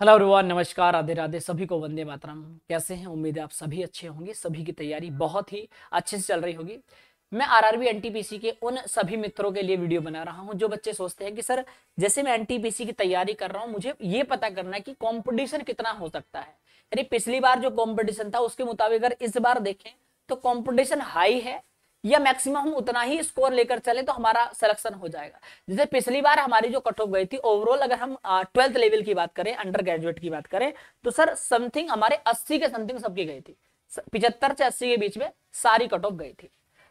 hello everyone नमस्कार आधे राधे सभी को वंदे मातरम कैसे हैं उम्मीद है आप सभी अच्छे होंगे सभी की तैयारी बहुत ही अच्छे से चल रही होगी मैं आरआरबी एनटीपीसी के उन सभी मित्रों के लिए वीडियो बना रहा हूं जो बच्चे सोचते हैं कि सर जैसे मैं एनटीपीसी की तैयारी कर रहा हूं मुझे ये पता करना है कि कॉम्पिटिशन कितना हो सकता है यानी पिछली बार जो कॉम्पिटिशन था उसके मुताबिक अगर इस बार देखें तो कॉम्पिटिशन हाई है या मैक्सिमम हम उतना ही स्कोर लेकर चले तो हमारा सिलेक्शन हो जाएगा जैसे पिछली बार हमारी जो कट ऑफ गई थी ओवरऑल अगर हम ट्वेल्थ लेवल की बात करें अंडर ग्रेजुएट की बात करें तो सर समथिंग हमारे अस्सी के समथिंग सबकी गई थी पिछहत्तर से अस्सी के बीच में सारी कट ऑफ गई थी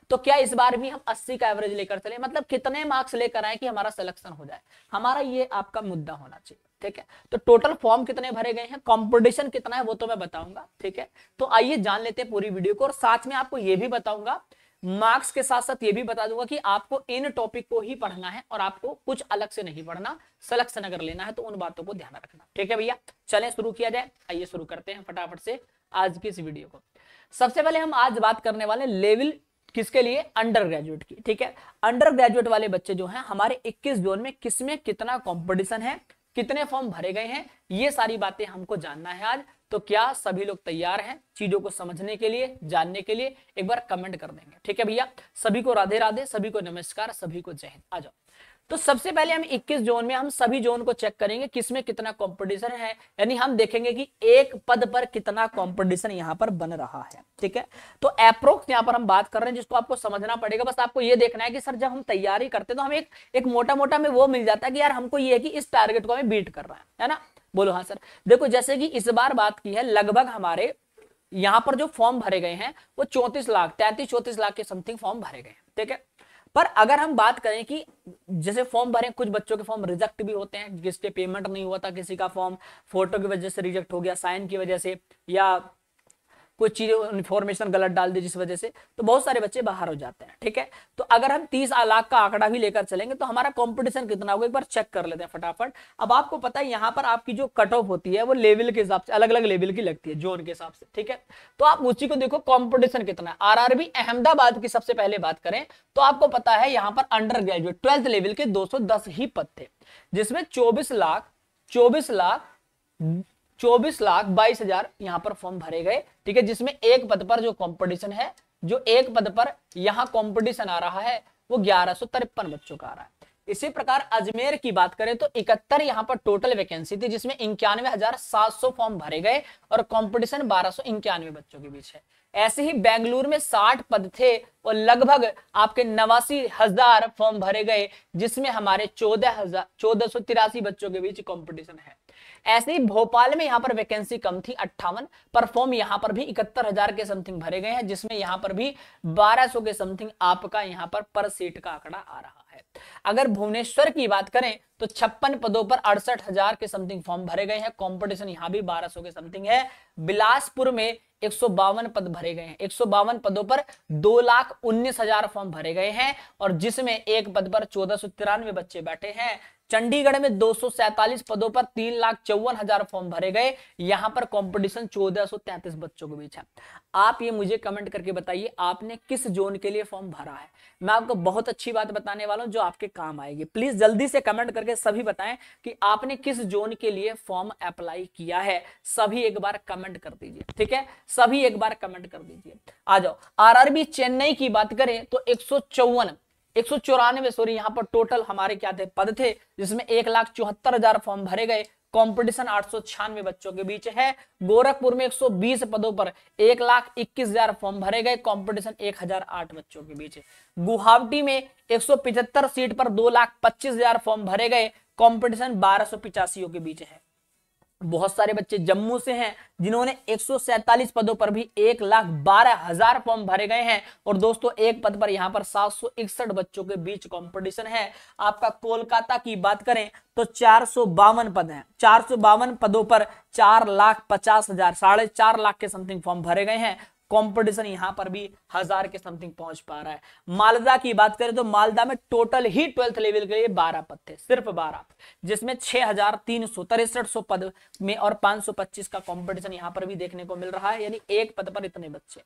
तो क्या इस बार भी हम 80 का एवरेज लेकर चले मतलब कितने मार्क्स लेकर आए कि हमारा सिलेक्शन हो जाए हमारा ये आपका मुद्दा होना चाहिए ठीक है तो टोटल फॉर्म कितने भरे गए हैं कंपटीशन कितना है वो तो मैं बताऊंगा ठीक है तो आइए जान लेते हैं पूरी वीडियो को और साथ में आपको ये भी बताऊंगा मार्क्स के साथ साथ ये भी बता दूंगा कि आपको इन टॉपिक को ही पढ़ना है और आपको कुछ अलग से नहीं पढ़ना सिलेक्शन अगर लेना है तो उन बातों को ध्यान रखना ठीक है भैया चले शुरू किया जाए आइए शुरू करते हैं फटाफट से आज की इस वीडियो को सबसे पहले हम आज बात करने वाले लेवल किसके लिए अंडर ग्रेजुएट की ठीक है अंडर ग्रेजुएट वाले बच्चे जो हैं हमारे 21 जोन में किसमें कितना कंपटीशन है कितने फॉर्म भरे गए हैं ये सारी बातें हमको जानना है आज तो क्या सभी लोग तैयार हैं चीजों को समझने के लिए जानने के लिए एक बार कमेंट कर देंगे ठीक है भैया सभी को राधे राधे सभी को नमस्कार सभी को जय हिंद आ जाओ तो सबसे पहले हम 21 जोन में हम सभी जोन को चेक करेंगे किसमें कितना कंपटीशन है यानी हम देखेंगे कि एक पद पर कितना कंपटीशन यहां पर बन रहा है ठीक है तो अप्रोक्स यहाँ पर हम बात कर रहे हैं जिसको आपको समझना पड़ेगा बस आपको यह देखना है कि सर जब हम तैयारी करते हैं तो हमें एक, एक मोटा मोटा में वो मिल जाता है कि यार हमको ये है कि इस टारगेट को हमें बीट रहा है है ना बोलो हाँ सर देखो जैसे कि इस बार बात की है लगभग हमारे यहाँ पर जो फॉर्म भरे गए हैं वो चौंतीस लाख तैंतीस चौंतीस लाख के समथिंग फॉर्म भरे गए हैं ठीक है पर अगर हम बात करें कि जैसे फॉर्म भरे कुछ बच्चों के फॉर्म रिजेक्ट भी होते हैं जिसके पेमेंट नहीं हुआ था किसी का फॉर्म फोटो की वजह से रिजेक्ट हो गया साइन की वजह से या कुछ चीज़ इन्फॉर्मेशन गलत डाल दी जिस वजह से तो बहुत सारे बच्चे बाहर हो जाते हैं ठीक है तो अगर हम तीस लाख का आंकड़ा भी लेकर चलेंगे तो हमारा कॉम्पिटिशन कितना होगा एक बार चेक कर लेते हैं फटाफट अब आपको पता है यहाँ पर आपकी जो कट ऑफ होती है वो लेवल के हिसाब से अलग अलग लेवल की लगती है जोन के हिसाब से ठीक है तो आप उसी को देखो कॉम्पिटिशन कितना है आर अहमदाबाद की सबसे पहले बात करें तो आपको पता है यहाँ पर अंडर ग्रेजुएट ट्वेल्थ लेवल के दो ही पद थे जिसमें चौबीस लाख चौबीस लाख चौबीस लाख बाईस हजार यहाँ पर फॉर्म भरे गए ठीक है जिसमें एक पद पर जो कंपटीशन है जो एक पद पर यहाँ कंपटीशन आ रहा है वो ग्यारह बच्चों का आ रहा है इसी प्रकार अजमेर की बात करें तो इकहत्तर यहाँ पर टोटल वैकेंसी थी जिसमें इंक्यानवे हजार सात सौ फॉर्म भरे गए और कॉम्पिटिशन बारह सौ इक्यानवे बच्चों के बीच है ऐसे ही बेंगलुरु में 60 पद थे और लगभग आपके नवासी हजार फॉर्म भरे गए जिसमें हमारे चौदह हजार चौदह सौ तिरासी बच्चों के बीच कंपटीशन है ऐसे ही भोपाल में यहाँ पर वैकेंसी कम थी अट्ठावन पर फॉर्म यहाँ पर भी इकहत्तर हजार के समथिंग भरे गए हैं जिसमें यहां पर भी 1200 के समथिंग आपका यहां पर पर सीट का आंकड़ा आ रहा है अगर भुवनेश्वर की बात करें तो छप्पन पदों पर अड़सठ हजार के समथिंग फॉर्म भरे गए हैं कॉम्पिटिशन यहाँ भी बारह के समथिंग है बिलासपुर में एक पद भरे गए हैं एक पदों पर दो लाख उन्नीस हजार फॉर्म भरे गए हैं और जिसमें एक पद पर चौदह बच्चे बैठे हैं चंडीगढ़ में दो पदों पर तीन लाख चौवन हजार फॉर्म भरे गए यहां पर कंपटीशन 1433 बच्चों के बीच है आप ये मुझे कमेंट करके बताइए आपने किस जोन के लिए फॉर्म भरा है मैं आपको बहुत अच्छी बात बताने वाला हूं जो आपके काम आएगी प्लीज जल्दी से कमेंट करके सभी बताएं कि आपने किस जोन के लिए फॉर्म अप्लाई किया है सभी एक बार कमेंट कर दीजिए ठीक है सभी एक बार कमेंट कर दीजिए आ जाओ आरआरबी चेन्नई की बात करें तो एक एक सौ चौरानवे सॉरी यहाँ पर टोटल हमारे क्या थे पद थे जिसमें एक लाख चौहत्तर हजार फॉर्म भरे गए कंपटीशन आठ सौ छियानवे बच्चों के बीच है गोरखपुर में एक सौ बीस पदों पर एक लाख इक्कीस हजार फॉर्म भरे गए कंपटीशन आठ बच्चों के बीच है गुवाहाटी में पिछहत्तर सीट पर दो लाख पच्चीस हजार फॉर्म भरे गए कॉम्पिटिशन बारह सौ के बीच है बहुत सारे बच्चे जम्मू से हैं जिन्होंने एक पदों पर भी एक लाख बारह हजार फॉर्म भरे गए हैं और दोस्तों एक पद पर यहाँ पर सात बच्चों के बीच कंपटीशन है आपका कोलकाता की बात करें तो चार पद हैं चार पदों पर चार लाख पचास हजार साढ़े चार लाख के समथिंग फॉर्म भरे गए हैं कंपटीशन यहां पर भी हजार के समथिंग पहुंच पा रहा है मालदा की बात करें तो मालदा में टोटल ही ट्वेल्थ लेवल के लिए बारह पद थे सिर्फ बारह जिसमें छह हजार तीन सौ तिरसठ सौ पद में और पांच सौ पच्चीस का कंपटीशन यहां पर भी देखने को मिल रहा है यानी एक पद पर इतने बच्चे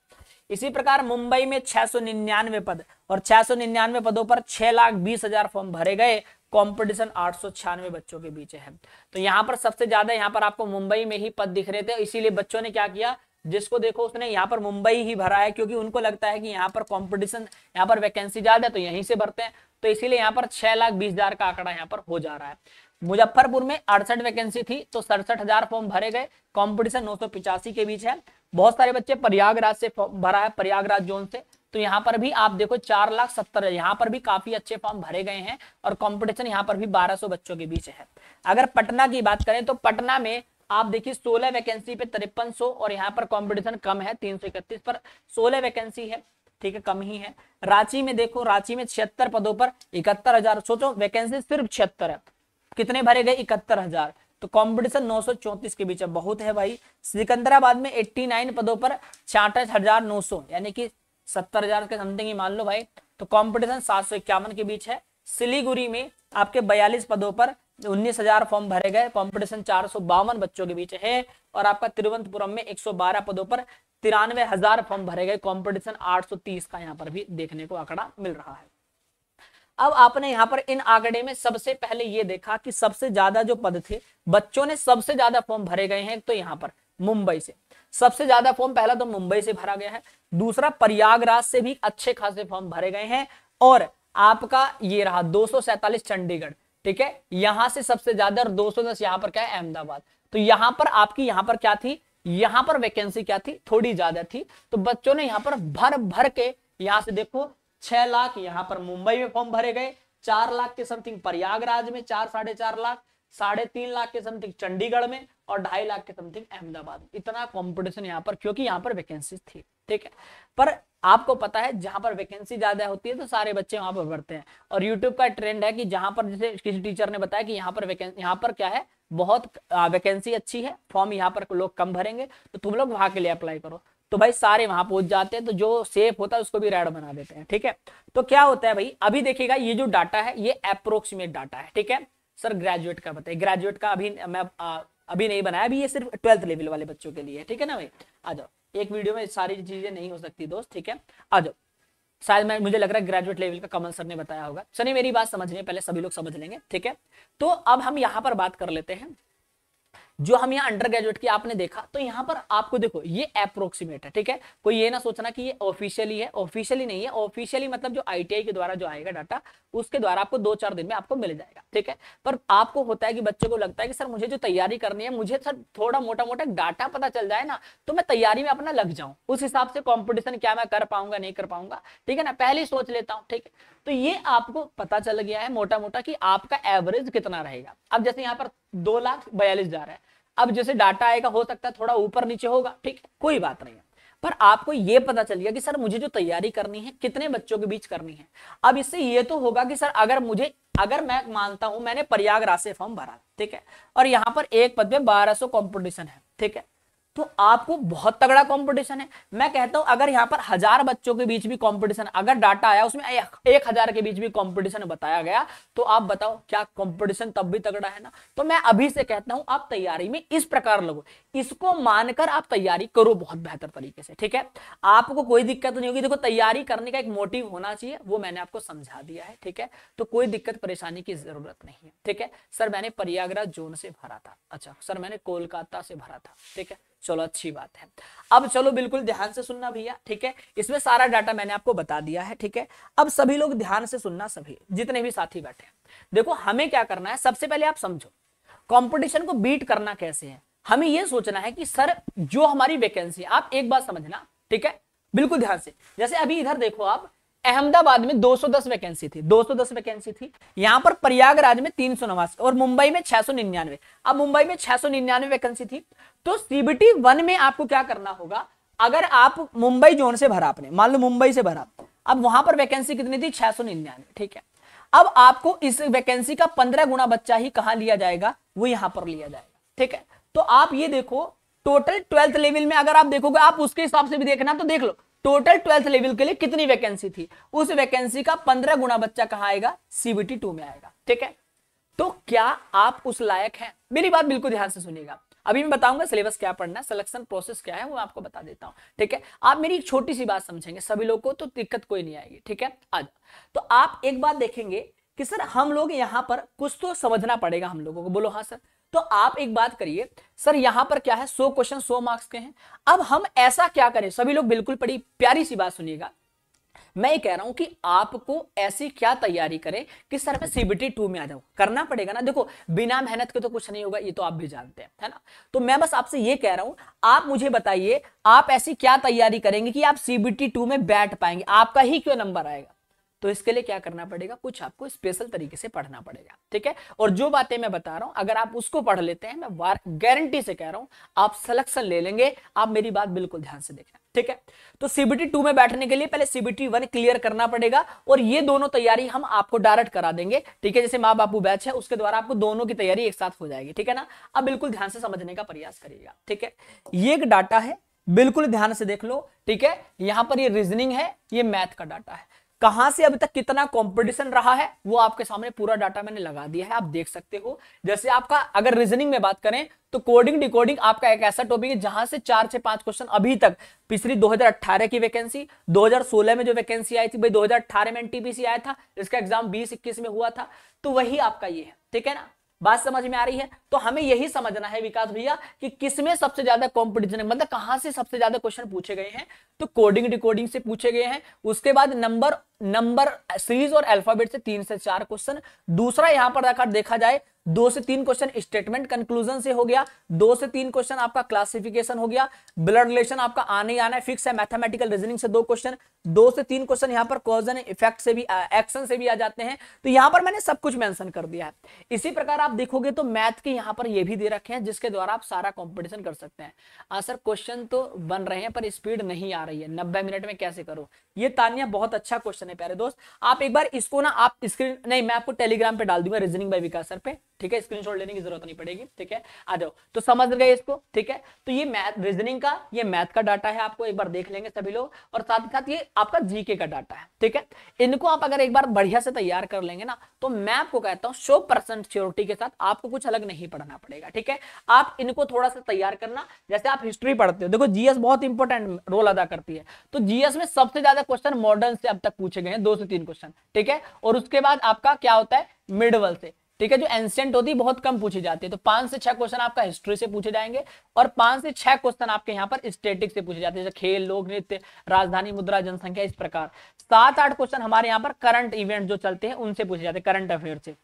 इसी प्रकार मुंबई में छह सौ निन्यानवे पद और छह सौ निन्यानवे पदों पर छह लाख बीस हजार फॉर्म भरे गए कंपटीशन आठ बच्चों के बीच है तो यहाँ पर सबसे ज्यादा यहाँ पर आपको मुंबई में ही पद दिख रहे थे इसीलिए बच्चों ने क्या किया जिसको देखो उसने यहाँ पर मुंबई ही भरा है क्योंकि उनको लगता है कि यहाँ पर कंपटीशन यहाँ पर वैकेंसी ज्यादा है तो यहीं से भरते हैं तो इसीलिए यहाँ पर छह लाख बीस हजार का आंकड़ा यहाँ पर हो जा रहा है मुजफ्फरपुर में अड़सठ वैकेंसी थी तो सड़सठ हजार फॉर्म भरे गए कॉम्पिटिशन नौ सौ पिचासी के बीच है बहुत सारे बच्चे प्रयागराज से भरा है प्रयागराज जोन से तो यहाँ पर भी आप देखो चार लाख सत्तर यहाँ पर भी काफी अच्छे फॉर्म भरे गए हैं और कंपटीशन यहाँ पर भी 1200 बच्चों के बीच है अगर पटना की बात करें तो पटना में आप देखिए सोलह वैकेंसी पे तिरपन और यहाँ पर कंपटीशन कम है 331 पर सोलह वैकेंसी है ठीक है कम ही है रांची में देखो रांची में छिहत्तर पदों पर इकहत्तर हजार सोचो वैकेंसी सिर्फ छिहत्तर है कितने भरे गए इकहत्तर हजार तो कंपटीशन नौ सौ चौंतीस के बीच बहुत है भाई सिकंदराबाद में एट्टी नाइन पदों पर छियासठ हजार नौ सौ यानी कि सत्तर हजार के समथिंग ही मान लो भाई तो कंपटीशन सात सौ इक्यावन के बीच है सिलीगुड़ी में आपके बयालीस पदों पर उन्नीस हजार फॉर्म भरे गए कंपटीशन चार सौ बावन बच्चों के बीच है और आपका तिरुवंतपुरम में 112 पदों पर तिरानवे हजार फॉर्म भरे गए कंपटीशन 830 का यहाँ पर भी देखने को आंकड़ा मिल रहा है अब आपने यहाँ पर इन आंकड़े में सबसे पहले ये देखा कि सबसे ज्यादा जो पद थे बच्चों ने सबसे ज्यादा फॉर्म भरे गए हैं तो यहाँ पर मुंबई से सबसे ज्यादा फॉर्म पहला तो मुंबई से भरा गया है दूसरा प्रयागराज से भी अच्छे खासे फॉर्म भरे गए हैं और आपका ये रहा दो चंडीगढ़ ठीक है यहां से सबसे ज्यादा और 210 यहां पर क्या है अहमदाबाद तो यहां पर आपकी यहां पर क्या थी यहां पर वैकेंसी क्या थी थोड़ी ज्यादा थी तो बच्चों ने यहां पर भर भर के यहां से देखो छह लाख यहां पर मुंबई में फॉर्म भरे गए चार लाख के समथिंग प्रयागराज में चार साढ़े चार लाख साढ़े तीन लाख के समथिंग चंडीगढ़ में और ढाई लाख के समथिंग अहमदाबाद इतना कंपटीशन यहाँ पर क्योंकि यहाँ पर वैकेंसी थी ठीक है पर आपको पता है जहां पर वैकेंसी ज्यादा होती है तो सारे बच्चे वहां पर भरते हैं और यूट्यूब का ट्रेंड है कि जहां पर जैसे किसी टीचर ने बताया कि यहाँ पर यहाँ पर क्या है बहुत वैकेंसी अच्छी है फॉर्म यहाँ पर लोग कम भरेंगे तो तुम लोग वहां के लिए अप्लाई करो तो भाई सारे वहां पहुंच जाते हैं तो जो सेफ होता है उसको भी रेड बना देते हैं ठीक है तो क्या होता है भाई अभी देखिएगा ये जो डाटा है ये अप्रोक्सीमेट डाटा है ठीक है सर ग्रेजुएट का बताइए ग्रेजुएट का अभी मैं आ, अभी नहीं बनाया अभी ये सिर्फ ट्वेल्थ लेवल वाले बच्चों के लिए ठीक है ना भाई आ जाओ एक वीडियो में सारी चीजें नहीं हो सकती दोस्त ठीक है आ जाओ शायद मैं मुझे लग रहा है ग्रेजुएट लेवल का कमल सर ने बताया होगा चलिए मेरी बात समझ रही है पहले सभी लोग समझ लेंगे ठीक है तो अब हम यहाँ पर बात कर लेते हैं जो हम यहाँ अंडर ग्रेजुएट की आपने देखा तो यहाँ पर आपको देखो ये अप्रोक्सीमेट है ठीक है कोई ये ना सोचना कि ये ऑफिशियली है ऑफिशियली नहीं है ऑफिशियली मतलब जो आईटीआई के द्वारा जो आएगा डाटा उसके द्वारा आपको दो चार दिन में आपको मिल जाएगा ठीक है पर आपको होता है कि बच्चे को लगता है कि सर मुझे जो तैयारी करनी है मुझे सर थोड़ा मोटा मोटा डाटा पता चल जाए ना तो मैं तैयारी में अपना लग जाऊं उस हिसाब से कॉम्पिटिशन क्या मैं कर पाऊंगा नहीं कर पाऊंगा ठीक है ना पहले ही सोच लेता हूँ ठीक है तो ये आपको पता चल गया है मोटा मोटा कि आपका एवरेज कितना रहेगा अब जैसे यहाँ पर दो लाख बयालीस हजार है अब जैसे डाटा आएगा हो सकता है थोड़ा ऊपर नीचे होगा ठीक कोई बात नहीं है पर आपको ये पता चल गया कि सर मुझे जो तैयारी करनी है कितने बच्चों के बीच करनी है अब इससे ये तो होगा कि सर अगर मुझे अगर मैं मानता हूं मैंने प्रयागराज से फॉर्म भरा ठीक है और यहाँ पर एक पद में 1200 कंपटीशन है ठीक है तो आपको बहुत तगड़ा कंपटीशन है मैं कहता हूं अगर यहाँ पर हजार बच्चों के बीच भी कंपटीशन अगर डाटा आया उसमें एक, एक हजार के बीच भी कंपटीशन बताया गया तो आप बताओ क्या कंपटीशन तब भी तगड़ा है ना तो मैं अभी से कहता हूं आप तैयारी में इस प्रकार लगो इसको मानकर आप तैयारी करो बहुत बेहतर तरीके से ठीक है आपको कोई दिक्कत नहीं होगी देखो तैयारी करने का एक मोटिव होना चाहिए वो मैंने आपको समझा दिया है ठीक है तो कोई दिक्कत परेशानी की जरूरत नहीं है ठीक है सर मैंने प्रयागराज जोन से भरा था अच्छा सर मैंने कोलकाता से भरा था ठीक है चलो अच्छी बात है अब चलो बिल्कुल ध्यान से सुनना भैया ठीक है इसमें सारा डाटा मैंने आपको बता दिया है ठीक है अब सभी लोग ध्यान से सुनना सभी जितने भी साथी बैठे देखो हमें क्या करना है सबसे पहले आप समझो कंपटीशन को बीट करना कैसे है हमें यह सोचना है कि सर जो हमारी वैकेंसी आप एक बात समझना ठीक है बिल्कुल ध्यान से जैसे अभी इधर देखो आप अहमदाबाद में 210 वैकेंसी थी 210 वैकेंसी थी यहां पर प्रयागराज में तीन सौ नवासी और मुंबई में छह सौ निन्यानवे अब मुंबई में छह सौ निन्यानवे वैकेंसी थी तो सीबीटी वन में आपको क्या करना होगा अगर आप मुंबई जोन से भरा आपने मान लो मुंबई से भरा अब वहां पर वैकेंसी कितनी थी निन्यानवे ठीक है अब आपको इस वैकेंसी का पंद्रह गुना बच्चा ही कहा लिया जाएगा वो यहां पर लिया जाएगा ठीक है तो आप ये देखो टोटल ट्वेल्थ लेवल में अगर आप देखोगे आप उसके हिसाब से भी देखना तो देख लो टोटल ट्वेल्थ लेवल के लिए कितनी वैकेंसी थी उस वैकेंसी का पंद्रह गुना बच्चा कहा आएगा सीबीटी टू में आएगा ठीक है तो क्या आप उस लायक हैं मेरी बात बिल्कुल ध्यान से सुनिएगा अभी मैं बताऊंगा सिलेबस क्या पढ़ना है सिलेक्शन प्रोसेस क्या है वो आपको बता देता हूँ ठीक है आप मेरी एक छोटी सी बात समझेंगे सभी लोग को तो दिक्कत कोई नहीं आएगी ठीक है आज तो आप एक बात देखेंगे कि सर हम लोग यहाँ पर कुछ तो समझना पड़ेगा हम लोगों को बोलो हाँ सर तो आप एक बात करिए सर यहां पर क्या है सो क्वेश्चन सो मार्क्स के हैं अब हम ऐसा क्या करें सभी लोग बिल्कुल बड़ी प्यारी सी बात सुनिएगा मैं ये कह रहा हूं कि आपको ऐसी क्या तैयारी करें कि सर मैं सीबीटी टू में आ जाऊं करना पड़ेगा ना देखो बिना मेहनत के तो कुछ नहीं होगा ये तो आप भी जानते हैं है ना तो मैं बस आपसे ये कह रहा हूं आप मुझे बताइए आप ऐसी क्या तैयारी करेंगे कि आप सीबीटी टू में बैठ पाएंगे आपका ही क्यों नंबर आएगा तो इसके लिए क्या करना पड़ेगा कुछ आपको स्पेशल तरीके से पढ़ना पड़ेगा ठीक है और जो बातें मैं बता रहा हूं अगर आप उसको पढ़ लेते हैं मैं वार गारंटी से कह रहा हूं आप सिलेक्शन ले लेंगे आप मेरी बात बिल्कुल ध्यान से देखना ठीक है तो सीबीटी टू में बैठने के लिए पहले सीबीटी वन क्लियर करना पड़ेगा और ये दोनों तैयारी हम आपको डायरेक्ट करा देंगे ठीक है जैसे माँ बापू बैच है उसके द्वारा आपको दोनों की तैयारी एक साथ हो जाएगी ठीक है ना अब बिल्कुल ध्यान से समझने का प्रयास करिएगा ठीक है ये एक डाटा है बिल्कुल ध्यान से देख लो ठीक है यहां पर ये रीजनिंग है ये मैथ का डाटा है कहां से अभी तक कितना कंपटीशन रहा है वो आपके सामने पूरा डाटा मैंने लगा दिया है आप देख सकते हो जैसे आपका अगर रीजनिंग में बात करें तो कोडिंग डिकोडिंग आपका एक ऐसा टॉपिक है जहां से चार से पांच क्वेश्चन अभी तक पिछली 2018 की वैकेंसी 2016 में जो वैकेंसी आई थी भाई 2018 में एनटीपीसी आया था इसका एग्जाम बीस इक्कीस में हुआ था तो वही आपका ये है ठीक है ना बात समझ में आ रही है तो हमें यही समझना है विकास भैया कि किसमें सबसे ज्यादा कॉम्पिटिशन है मतलब कहां से सबसे ज्यादा क्वेश्चन पूछे गए हैं तो कोडिंग डिकोडिंग से पूछे गए हैं उसके बाद नंबर नंबर सीरीज और अल्फाबेट से तीन से चार क्वेश्चन दूसरा यहां पर देखा जाए दो से तीन क्वेश्चन स्टेटमेंट कंक्लूजन से हो गया दो से तीन क्वेश्चन आपका क्लासिफिकेशन हो गया ब्लड रिलेशन आपका आने ही आना है फिक्स है मैथमेटिकल रीजनिंग से दो क्वेश्चन दो से तीन क्वेश्चन यहां पर कॉजन इफेक्ट से भी एक्शन से भी आ जाते हैं तो यहाँ पर मैंने सब कुछ मैंशन कर दिया है इसी प्रकार आप देखोगे तो मैथ के यहाँ पर ये भी दे रखे हैं जिसके द्वारा आप सारा कॉम्पिटिशन कर सकते हैं आसर हाँ क्वेश्चन तो बन रहे हैं पर स्पीड नहीं आ रही है नब्बे मिनट में कैसे करो ये तानिया बहुत अच्छा क्वेश्चन है प्यारे दोस्त आप एक बार इसको ना आप स्क्रीन नहीं मैं आपको टेलीग्राम पे डाल दूंगा रीजनिंग बाई विकास सर पर ठीक है स्क्रीनशॉट लेने की जरूरत नहीं पड़ेगी ठीक है आ जाओ तो समझ गए इसको ठीक है तो ये मैथ रीजनिंग का ये मैथ का डाटा है आपको एक बार देख लेंगे सभी लोग और साथ ही साथ ये आपका जीके का डाटा है ठीक है इनको आप अगर एक बार बढ़िया से तैयार कर लेंगे ना तो मैं आपको कहता हूँ सो परसेंट श्योरिटी के साथ आपको कुछ अलग नहीं पढ़ना पड़ेगा ठीक है आप इनको थोड़ा सा तैयार करना जैसे आप हिस्ट्री पढ़ते हो देखो जीएस बहुत इंपॉर्टेंट रोल अदा करती है तो जीएस में सबसे ज्यादा क्वेश्चन मॉडर्न से अब तक पूछे गए हैं दो से तीन क्वेश्चन ठीक है और उसके बाद आपका क्या होता है मिडवल से ठीक है जो एंसेंट होती है बहुत कम पूछी जाती है तो पांच से छह क्वेश्चन आपका हिस्ट्री से पूछे जाएंगे और पांच से छह क्वेश्चन आपके यहाँ पर स्टेटिक से पूछे जाते हैं जैसे खेल लोक नृत्य राजधानी मुद्रा जनसंख्या इस प्रकार सात आठ क्वेश्चन हमारे यहाँ पर करंट इवेंट जो चलते हैं उनसे पूछे जाते हैं करंट अफेयर से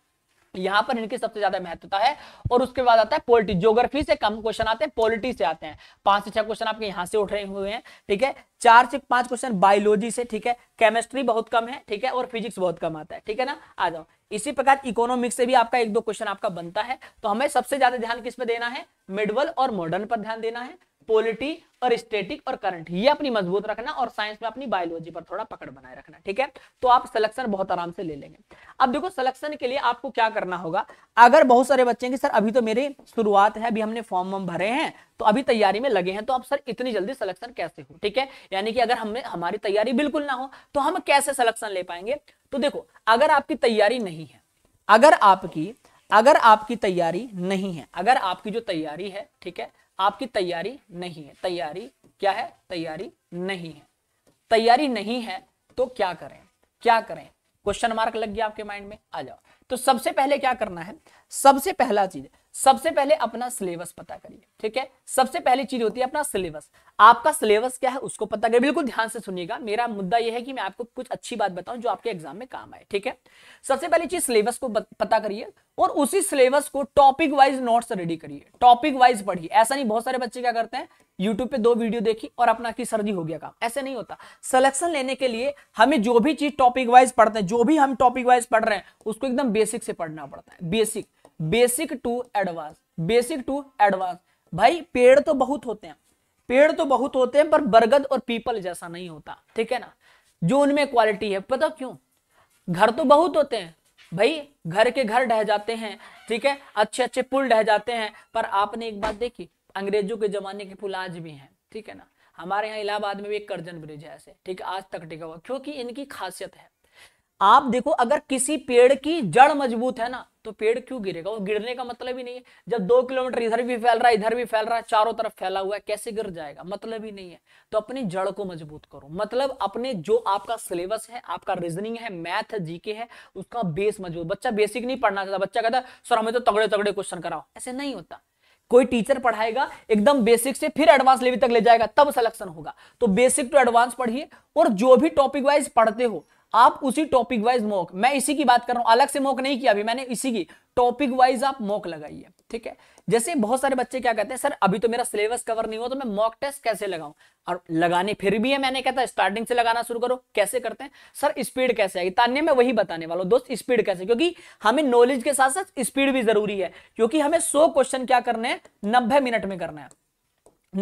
यहाँ पर इनकी सबसे ज्यादा महत्वता है और उसके बाद आता है पोलिटी ज्योग्राफी से कम क्वेश्चन आते हैं पॉलिटी से आते हैं पांच से छह क्वेश्चन आपके यहाँ से उठ रहे हुए हैं ठीक है चार से पांच क्वेश्चन बायोलॉजी से ठीक है केमिस्ट्री बहुत कम है ठीक है और फिजिक्स बहुत कम आता है ठीक है ना आ जाओ इसी प्रकार इकोनॉमिक्स से भी आपका एक दो क्वेश्चन आपका बनता है तो हमें सबसे ज्यादा ध्यान किस पे देना है मिडवल और मॉडर्न पर ध्यान देना है पोलिटी और स्टेटिक और करंट ये अपनी मजबूत रखना और साइंस में अपनी बायोलॉजी पर थोड़ा पकड़ बनाए रखना ठीक है तो आप सिलेक्शन बहुत आराम से ले लेंगे अब देखो सिलेक्शन के लिए आपको क्या करना होगा अगर बहुत सारे बच्चे हैं कि सर अभी तो मेरी शुरुआत है अभी हमने फॉर्म वॉर्म भरे हैं तो अभी तैयारी में लगे हैं तो आप सर इतनी जल्दी सिलेक्शन कैसे हो ठीक है यानी कि अगर हमें हमारी तैयारी बिल्कुल ना हो तो हम कैसे सिलेक्शन ले पाएंगे तो देखो अगर आपकी तैयारी नहीं है अगर आपकी अगर आपकी तैयारी नहीं है अगर आपकी जो तैयारी है ठीक है आपकी तैयारी नहीं है तैयारी क्या है तैयारी नहीं है तैयारी नहीं है तो क्या करें क्या करें क्वेश्चन मार्क लग गया आपके माइंड में आ जाओ तो सबसे पहले क्या करना है सबसे पहला चीज सबसे पहले अपना सिलेबस पता करिए ठीक है सबसे पहली चीज होती है अपना सिलेबस आपका सिलेबस क्या है उसको पता करिए बिल्कुल ध्यान से सुनिएगा मेरा मुद्दा यह है कि मैं आपको कुछ अच्छी बात बताऊं जो आपके एग्जाम में काम आए ठीक है सबसे पहली चीज सिलेबस को पता करिए और उसी सिलेबस को टॉपिक वाइज नोट्स रेडी करिए टॉपिक वाइज पढ़िए ऐसा नहीं बहुत सारे बच्चे क्या करते हैं यूट्यूब पे दो वीडियो देखी और अपना की सर्दी हो गया काम ऐसे नहीं होता सिलेक्शन लेने के लिए हमें जो भी चीज टॉपिक वाइज पढ़ते हैं जो भी हम टॉपिक वाइज पढ़ रहे हैं उसको एकदम बेसिक से पढ़ना पड़ता है basic basic to advance basic to advance भाई पेड़ तो बहुत होते हैं पेड़ तो बहुत होते हैं पर बरगद और पीपल जैसा नहीं होता ठीक है ना जो उनमें क्वालिटी है पता क्यों घर तो बहुत होते हैं भाई घर के घर ढह जाते हैं ठीक है अच्छे अच्छे पुल ढह जाते हैं पर आपने एक बात देखी अंग्रेजों के जमाने के पुल आज भी हैं ठीक है ना हमारे यहाँ इलाहाबाद में भी एक कर्जन ब्रिज है ऐसे ठीक आज तक टिका हुआ क्योंकि इनकी खासियत है आप देखो अगर किसी पेड़ की जड़ मजबूत है ना तो पेड़ क्यों गिरेगा और गिरने का मतलब ही नहीं है जब दो किलोमीटर इधर भी फैल रहा है इधर भी फैल रहा है चारों तरफ फैला हुआ है कैसे गिर जाएगा मतलब ही नहीं है तो अपनी जड़ को मजबूत करो मतलब अपने जो आपका सिलेबस है आपका रीजनिंग है मैथ है जीके है उसका बेस मजबूत बच्चा बेसिक नहीं पढ़ना चाहता बच्चा कहता सर हमें तो तगड़े तगड़े क्वेश्चन कराओ ऐसे नहीं होता कोई टीचर पढ़ाएगा एकदम बेसिक से फिर एडवांस लेवल तक ले जाएगा तब सिलेक्शन होगा तो बेसिक टू एडवांस पढ़िए और जो भी टॉपिक वाइज पढ़ते हो आप उसी टॉपिक वाइज मॉक मैं इसी की बात कर रहा हूं अलग से मॉक नहीं किया अभी मैंने इसी की टॉपिक वाइज आप मॉक लगाइए ठीक है जैसे बहुत सारे बच्चे क्या कहते हैं सर अभी तो मेरा सिलेबस कवर नहीं हुआ तो मैं मॉक टेस्ट कैसे लगाऊं और लगाने फिर भी है मैंने कहता स्टार्टिंग से लगाना शुरू करो कैसे करते हैं सर स्पीड कैसे आएगी तान्य में वही बताने वाला हूं दोस्त स्पीड कैसे क्योंकि हमें नॉलेज के साथ साथ स्पीड भी जरूरी है क्योंकि हमें सो क्वेश्चन क्या करने हैं नब्बे मिनट में करना है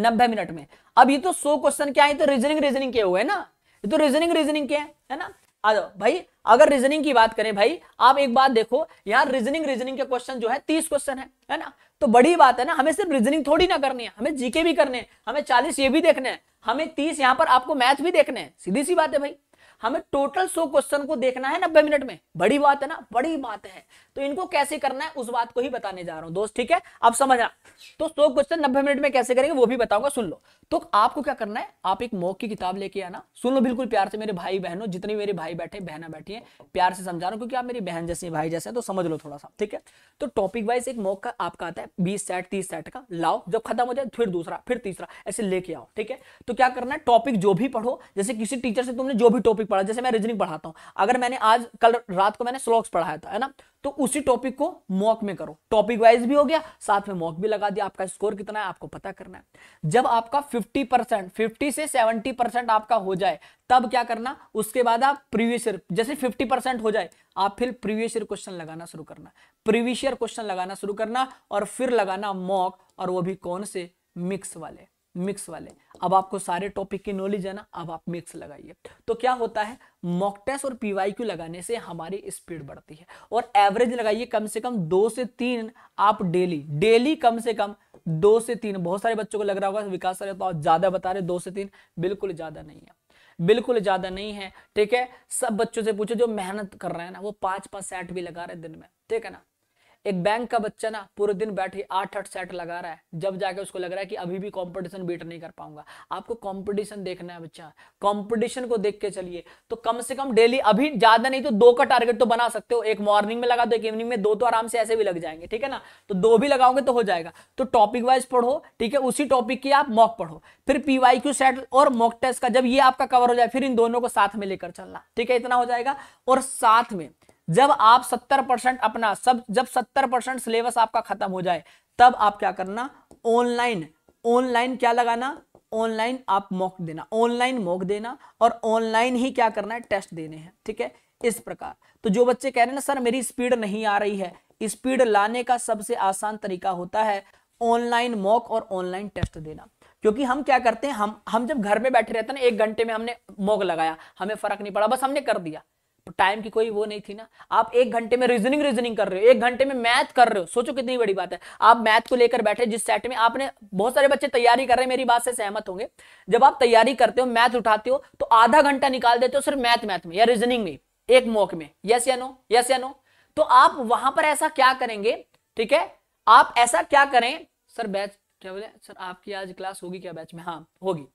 नब्बे मिनट में अब ये तो सो क्वेश्चन क्या है तो रीजनिंग रीजनिंग के हुए ना ये तो रीजनिंग रीजनिंग के है ना भाई अगर रीजनिंग की बात करें भाई आप एक बात देखो यहाँ रीजनिंग रीजनिंग के क्वेश्चन जो है तीस क्वेश्चन है है ना तो बड़ी बात है ना हमें सिर्फ रीजनिंग थोड़ी ना करनी है हमें जीके भी करने है हमें चालीस ये भी देखने हैं हमें तीस यहाँ पर आपको मैथ भी देखने हैं सीधी सी बात है भाई हमें टोटल सौ क्वेश्चन को देखना है नब्बे मिनट में बड़ी बात है ना बड़ी बात है तो इनको कैसे करना है उस बात को ही बताने जा रहा हूं दोस्त ठीक है अब समझना तो सौ क्वेश्चन नब्बे मिनट में कैसे करेंगे वो भी बताऊंगा सुन लो तो आपको क्या करना है आप एक मॉक की किताब लेके आना सुन लो बिल्कुल प्यार से मेरे भाई बहनों जितने मेरे भाई बैठे बहना बैठी है प्यार से समझा रहा हूँ क्योंकि आप मेरी बहन जैसे भाई जैसे हैं तो समझ लो थोड़ा सा ठीक है तो टॉपिक वाइज एक मॉक का आपका आता है बीस सेट तीस सेट का लाओ जब खत्म हो जाए फिर दूसरा फिर तीसरा ऐसे लेके आओ ठीक है तो क्या करना है टॉपिक जो भी पढ़ो जैसे किसी टीचर से तुमने जो भी टॉपिक पढ़ा जैसे मैं रीजनिंग पढ़ाता हूँ अगर मैंने आज कल रात को मैंने स्लॉक्स पढ़ाया था है ना तो उसी टॉपिक को मॉक में करो टॉपिक वाइज भी हो गया साथ में मॉक भी लगा दिया आपका स्कोर कितना है आपको पता करना है जब आपका 50 परसेंट फिफ्टी से 70 परसेंट आपका हो जाए तब क्या करना उसके बाद आप प्रीवियस ईयर जैसे 50 परसेंट हो जाए आप फिर प्रीवियस ईयर क्वेश्चन लगाना शुरू करना प्रीवियस ईयर क्वेश्चन लगाना शुरू करना और फिर लगाना मॉक और वो भी कौन से मिक्स वाले मिक्स वाले अब आपको सारे टॉपिक की नॉलेज है ना अब आप मिक्स लगाइए तो क्या होता है मॉक टेस्ट और पीवाईक्यू लगाने से हमारी स्पीड बढ़ती है और एवरेज लगाइए कम से कम दो से तीन आप डेली डेली कम से कम दो से तीन बहुत सारे बच्चों को लग रहा होगा विकास सर तो आप ज्यादा बता रहे दो से तीन बिल्कुल ज्यादा नहीं है बिल्कुल ज्यादा नहीं है ठीक है सब बच्चों से पूछो जो मेहनत कर रहे हैं ना वो पांच पांच सेट भी लगा रहे दिन में ठीक है ना एक बैंक का बच्चा ना पूरे दिन बैठे आठ आठ सेट लगा रहा है जब जाके उसको लग रहा है कि अभी भी कॉम्पिटिशन बीट नहीं कर पाऊंगा आपको कॉम्पिटिशन देखना है बच्चा कॉम्पिटिशन को देख के चलिए तो कम से कम डेली अभी ज्यादा नहीं तो दो का टारगेट तो बना सकते हो एक मॉर्निंग में लगा दो एक इवनिंग में दो तो आराम से ऐसे भी लग जाएंगे ठीक है ना तो दो भी लगाओगे तो हो जाएगा तो टॉपिक वाइज पढ़ो ठीक है उसी टॉपिक की आप मॉक पढ़ो फिर क्यू सेट और मॉक टेस्ट का जब ये आपका कवर हो जाए फिर इन दोनों को साथ में लेकर चलना ठीक है इतना हो जाएगा और साथ में जब आप 70 परसेंट अपना सब जब 70 परसेंट सिलेबस आपका खत्म हो जाए तब आप क्या करना ऑनलाइन ऑनलाइन क्या लगाना ऑनलाइन आप मॉक देना ऑनलाइन मॉक देना और ऑनलाइन ही क्या करना है टेस्ट देने हैं ठीक है इस प्रकार तो जो बच्चे कह रहे हैं ना सर मेरी स्पीड नहीं आ रही है स्पीड लाने का सबसे आसान तरीका होता है ऑनलाइन मॉक और ऑनलाइन टेस्ट देना क्योंकि हम क्या करते हैं हम हम जब घर में बैठे रहते हैं ना एक घंटे में हमने मॉक लगाया हमें फर्क नहीं पड़ा बस हमने कर दिया टाइम की कोई वो नहीं थी ना आप एक घंटे में रीजनिंग रीजनिंग कर रहे हो एक घंटे में मैथ कर रहे हो सोचो कितनी बड़ी बात है आप मैथ को लेकर बैठे जिस सेट में आपने बहुत सारे बच्चे तैयारी कर रहे हैं मेरी बात से सहमत होंगे जब आप तैयारी करते हो मैथ उठाते हो तो आधा घंटा निकाल देते हो सिर्फ मैथ मैथ में या रीजनिंग में एक मॉक में यस या नो यस या नो तो आप वहां पर ऐसा क्या करेंगे ठीक है आप ऐसा क्या करें सर बैच क्या बोले सर आपकी आज क्लास होगी क्या बैच में हाँ होगी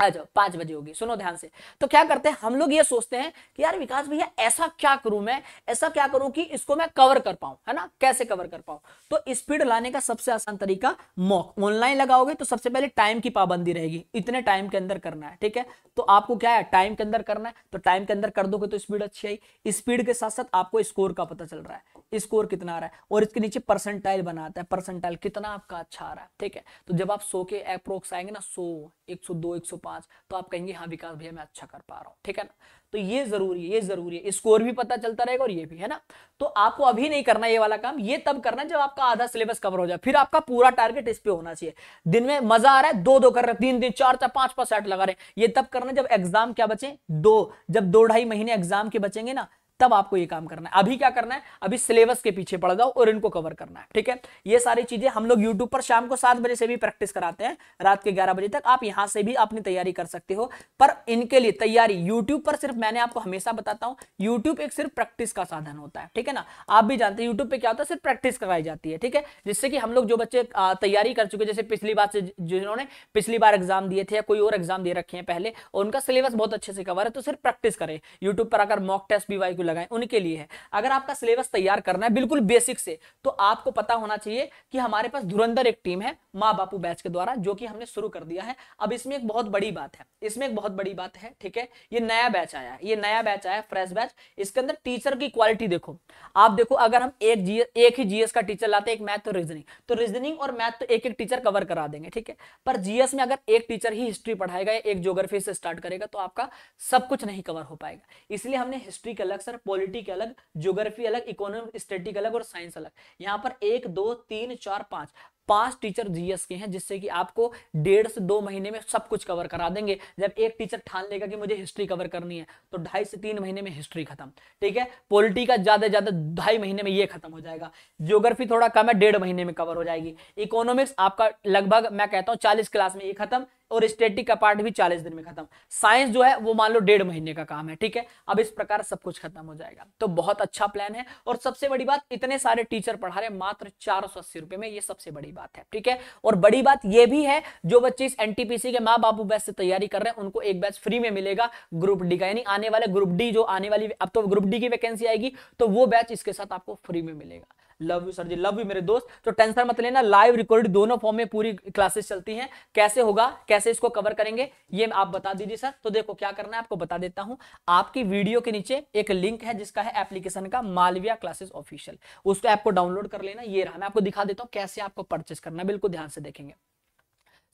आ जाओ पांच बजे होगी सुनो ध्यान से तो क्या करते हैं हम लोग ये सोचते हैं कि यार विकास भैया ऐसा क्या करूं मैं ऐसा क्या करूं कि इसको मैं कवर कर पाऊं है ना कैसे कवर कर पाऊं तो स्पीड लाने का सबसे आसान तरीका मॉक ऑनलाइन लगाओगे तो सबसे पहले टाइम की पाबंदी रहेगी इतने टाइम के अंदर करना है ठीक है तो आपको क्या है टाइम के अंदर करना है तो टाइम के अंदर कर दोगे तो स्पीड अच्छी आई स्पीड के साथ साथ आपको स्कोर का पता चल रहा है स्कोर कितना आ रहा है और इसके नीचे परसेंटाइल बनाता है परसेंटाइल कितना आपका अच्छा आ रहा है ठीक है तो जब आप सो के अप्रोक्स आएंगे ना सो एक सौ दो एक सौ पाँच तो आप कहेंगे हाँ विकास भैया मैं अच्छा कर पा रहा हूँ ठीक है ना तो ये जरूरी है ये जरूरी है स्कोर भी पता चलता रहेगा और ये भी है ना तो आपको अभी नहीं करना ये वाला काम ये तब करना जब आपका आधा सिलेबस कवर हो जाए फिर आपका पूरा टारगेट इस पे होना चाहिए दिन में मजा आ रहा है दो दो कर रहे तीन दिन चार चार पांच पांच सेट लगा रहे ये तब करना जब एग्जाम क्या बचे दो जब दो ढाई महीने एग्जाम के बचेंगे ना तब आपको ये काम करना है अभी क्या करना है अभी सिलेबस के पीछे पड़ जाओ और इनको कवर करना है ठीक है ये सारी चीजें हम लोग यूट्यूब पर शाम को सात बजे से भी प्रैक्टिस कराते हैं रात के ग्यारह बजे तक आप यहां से भी अपनी तैयारी कर सकते हो पर इनके लिए तैयारी यूट्यूब पर सिर्फ मैंने आपको हमेशा बताता हूँ यूट्यूब एक सिर्फ प्रैक्टिस का साधन होता है ठीक है ना आप भी जानते हैं यूट्यूब पर क्या होता है सिर्फ प्रैक्टिस करवाई जाती है ठीक है जिससे कि हम लोग जो बच्चे तैयारी कर चुके जैसे पिछली बार से जिन्होंने पिछली बार एग्जाम दिए थे या कोई और एग्जाम दे रखे हैं पहले उनका सिलेबस बहुत अच्छे से कवर है तो सिर्फ प्रैक्टिस करें यूट्यूब पर अगर मॉक टेस्ट भी वाई लगाएं उनके लिए है अगर आपका सिलेबस तैयार करना है बिल्कुल बेसिक से तो आपको पता होना चाहिए कि हमारे पास धुरंधर एक टीम है माँ बापू बैच के द्वारा जो कि हमने शुरू कर दिया है अब इसमें एक बहुत बड़ी बात है इसमें एक बहुत बड़ी बात है ठीक है ये नया बैच आया है ये नया बैच आया फ्रेश बैच इसके अंदर टीचर की क्वालिटी देखो आप देखो अगर हम एक जी एक ही जीएस का टीचर लाते एक मैथ और तो रीजनिंग तो रीजनिंग और मैथ तो एक एक टीचर कवर करा देंगे ठीक है पर जीएस में अगर एक टीचर ही हिस्ट्री पढ़ाएगा एक ज्योग्राफी से स्टार्ट करेगा तो आपका सब कुछ नहीं कवर हो पाएगा इसलिए हमने हिस्ट्री के अलग सर पॉलिटिक अलग ज्योग्राफी अलग इकोनॉमिक स्टडी अलग और साइंस अलग यहाँ पर एक दो तीन चार पांच पांच टीचर जीएस के हैं जिससे कि आपको डेढ़ से दो महीने में सब कुछ कवर करा देंगे जब एक टीचर ठान लेगा कि मुझे हिस्ट्री कवर करनी है तो ढाई से तीन महीने में हिस्ट्री खत्म ठीक है पॉलिटी का ज्यादा ज्यादा ढाई महीने में ये खत्म हो जाएगा ज्योग्राफी थोड़ा कम है डेढ़ महीने में कवर हो जाएगी इकोनॉमिक्स आपका लगभग मैं कहता हूँ चालीस क्लास में ये खत्म और स्टेटिक का पार्ट भी चालीस दिन में खत्म साइंस जो है वो मान लो डेढ़ महीने का काम है ठीक है अब इस प्रकार सब कुछ खत्म हो जाएगा तो बहुत अच्छा प्लान है और सबसे बड़ी बात इतने सारे टीचर पढ़ा रहे मात्र चार सौ अस्सी रुपए में ये सबसे बड़ी बात है ठीक है और बड़ी बात यह भी है जो बच्चे इस एनटीपीसी के माँ बापू बैच से तैयारी कर रहे हैं उनको एक बैच फ्री में मिलेगा ग्रुप डी का यानी आने वाले ग्रुप डी जो आने वाली अब तो ग्रुप डी की वैकेंसी आएगी तो वो बैच इसके साथ आपको फ्री में मिलेगा love you sir ji love you मेरे दोस्त तो टेंशन मत लेना लाइव रिकॉर्ड दोनों फॉर्म में पूरी क्लासेस चलती हैं कैसे होगा कैसे इसको कवर करेंगे ये आप बता दीजिए सर तो देखो क्या करना है आपको बता देता हूं आपकी वीडियो के नीचे एक लिंक है जिसका है एप्लीकेशन का मालविया क्लासेस ऑफिशियल उसको ऐप को डाउनलोड कर लेना ये रहा मैं आपको दिखा देता हूँ कैसे आपको परचेस करना बिल्कुल ध्यान से देखेंगे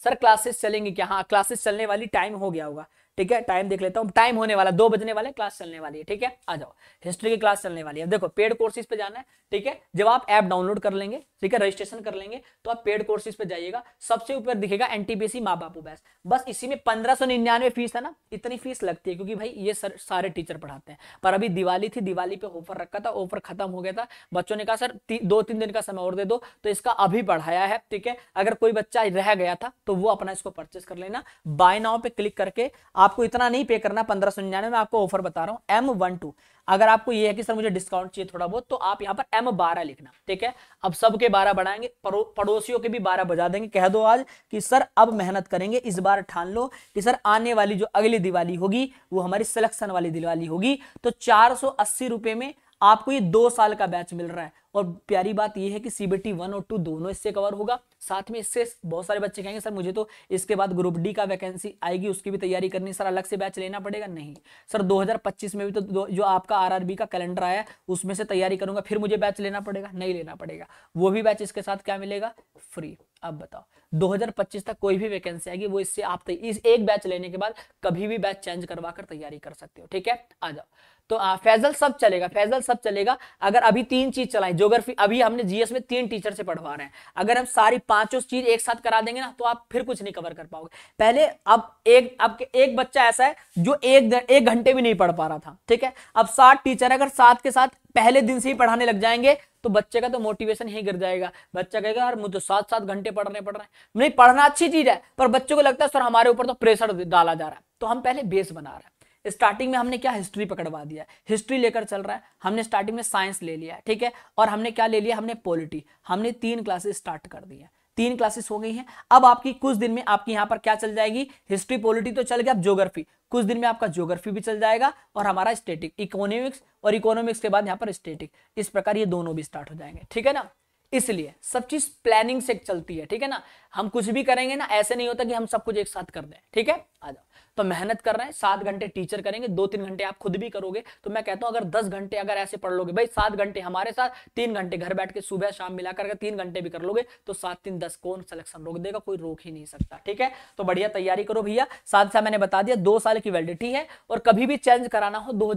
सर क्लासेस चलेंगे क्या हाँ क्लासेस चलने वाली टाइम हो गया होगा ठीक है टाइम देख लेता हूँ टाइम होने वाला दो बजने वाले क्लास चलने वाली है ठीक है आ जाओ हिस्ट्री की क्लास चलने वाली है देखो पेड कोर्सेज पे जाना है ठीक है जब आप ऐप डाउनलोड कर लेंगे ठीक है रजिस्ट्रेशन कर लेंगे तो आप पेड कोर्सेज पे जाइएगा सबसे ऊपर दिखेगा एनटीपीसी माँ बापू बैस बस इसी में पंद्रह सौ निन्यानवे फीस है ना इतनी फीस लगती है क्योंकि भाई ये सर, सारे टीचर पढ़ाते हैं पर अभी दिवाली थी दिवाली पे ऑफर रखा था ऑफर खत्म हो गया था बच्चों ने कहा सर दो तीन दिन का समय और दे दो तो इसका अभी बढ़ाया है ठीक है अगर कोई बच्चा रह गया था तो वो अपना इसको परचेस कर लेना बाय नाव पे क्लिक करके आपको इतना नहीं पे करना पंद्रह सौ निन्यानवे में आपको ऑफर बता रहा हूँ एम वन टू अगर आपको ये है कि सर मुझे डिस्काउंट चाहिए थोड़ा बहुत तो आप यहाँ पर एम बारह लिखना ठीक है अब सबके बारह बढ़ाएंगे पड़ोसियों के भी बारह बजा देंगे कह दो आज कि सर अब मेहनत करेंगे इस बार ठान लो कि सर आने वाली जो अगली दिवाली होगी वो हमारी सिलेक्शन वाली दिवाली होगी तो चार सौ अस्सी में आपको ये दो साल का बैच मिल रहा है और प्यारी बात यह है कि सीबीटी वन और टू दोनों इससे कवर होगा साथ में इससे बहुत सारे बच्चे कहेंगे सर मुझे तो इसके बाद ग्रुप डी का वैकेंसी आएगी उसकी भी तैयारी करनी सर अलग से बैच लेना पड़ेगा नहीं सर 2025 में भी तो जो आपका आरआरबी का कैलेंडर आया उसमें से तैयारी करूंगा फिर मुझे बैच लेना पड़ेगा नहीं लेना पड़ेगा वो भी बैच इसके साथ क्या मिलेगा फ्री अब बताओ 2025 तक कोई भी वैकेंसी आएगी वो इससे आप इस एक बैच लेने के बाद कभी भी बैच चेंज करवा कर तैयारी कर सकते हो ठीक है आ जाओ तो आ, फैजल सब चलेगा फैजल सब चलेगा अगर अभी तीन चीज चलाए जोग्राफी अभी हमने जीएस में तीन टीचर से पढ़वा रहे हैं अगर हम सारी पांचों चीज एक साथ करा देंगे ना तो आप फिर कुछ नहीं कवर कर पाओगे पहले अब एक अब एक बच्चा ऐसा है जो एक एक घंटे भी नहीं पढ़ पा रहा था ठीक है अब सात टीचर अगर सात के साथ पहले दिन से ही पढ़ाने लग जाएंगे तो बच्चे का तो मोटिवेशन ही गिर जाएगा बच्चा कहेगा यार मुझे तो सात सात घंटे पढ़ने पड़ रहे हैं नहीं पढ़ना अच्छी चीज है पर बच्चों को लगता है सर हमारे ऊपर तो प्रेशर डाला जा रहा है तो हम पहले बेस बना रहे हैं स्टार्टिंग में हमने क्या हिस्ट्री पकड़वा दिया हिस्ट्री लेकर चल रहा है हमने स्टार्टिंग में साइंस ले लिया ठीक है और हमने क्या ले लिया हमने पॉलिटी हमने तीन क्लासेस स्टार्ट कर दी है तीन क्लासेस हो गई हैं अब आपकी कुछ दिन में आपकी यहां पर क्या चल जाएगी हिस्ट्री पॉलिटी तो चल गया अब ज्योग्राफी कुछ दिन में आपका ज्योग्राफी भी चल जाएगा और हमारा स्टेटिक इकोनॉमिक्स और इकोनॉमिक्स के बाद यहाँ पर स्टेटिक इस प्रकार ये दोनों भी स्टार्ट हो जाएंगे ठीक है ना इसलिए सब चीज प्लानिंग से चलती है ठीक है ना हम कुछ भी करेंगे ना ऐसे नहीं होता कि हम सब कुछ एक साथ कर दें ठीक है आ जाओ तो मेहनत कर रहे हैं सात घंटे टीचर करेंगे दो तीन घंटे आप खुद भी करोगे तो मैं कहता हूं अगर दस घंटे अगर ऐसे पढ़ लोगे भाई सात घंटे हमारे साथ तीन घंटे घर बैठ के सुबह शाम मिलाकर अगर तीन घंटे भी कर लोगे तो सात तीन दस कौन सिलेक्शन रोक देगा कोई रोक ही नहीं सकता ठीक है तो बढ़िया तैयारी करो भैया साथ साथ मैंने बता दिया दो साल की वैलिडिटी है और कभी भी चेंज कराना हो दो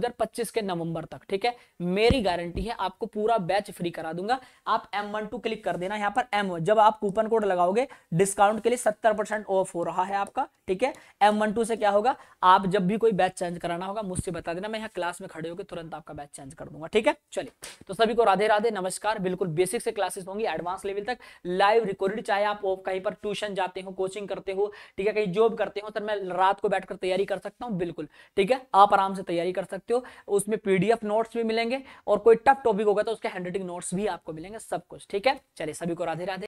के नवंबर तक ठीक है मेरी गारंटी है आपको पूरा बैच फ्री करा दूंगा आप एम क्लिक कर देना यहाँ पर एम जब आप कूपन कोड लगाओगे डिस्काउंट के लिए सत्तर ऑफ हो रहा है आपका ठीक है एम से क्या क्या होगा आप जब भी कोई बैच चेंज कराना होगा मुझसे बता देना मैं यहाँ क्लास में खड़े होकर तुरंत आपका बैच चेंज कर दूंगा ठीक है चलिए तो सभी को राधे राधे नमस्कार बिल्कुल बेसिक से क्लासेस होंगी एडवांस लेवल तक लाइव रिकॉर्डेड चाहे आप कहीं पर ट्यूशन जाते हो कोचिंग करते हो ठीक है कहीं जॉब करते हो सर मैं रात को बैठकर तैयारी कर सकता हूँ बिल्कुल ठीक है आप आराम से तैयारी कर सकते हो उसमें पीडीएफ नोट्स भी मिलेंगे और कोई टफ टॉपिक होगा तो उसके हैंडराइटिंग नोट्स भी आपको मिलेंगे सब कुछ ठीक है चलिए सभी को राधे राधे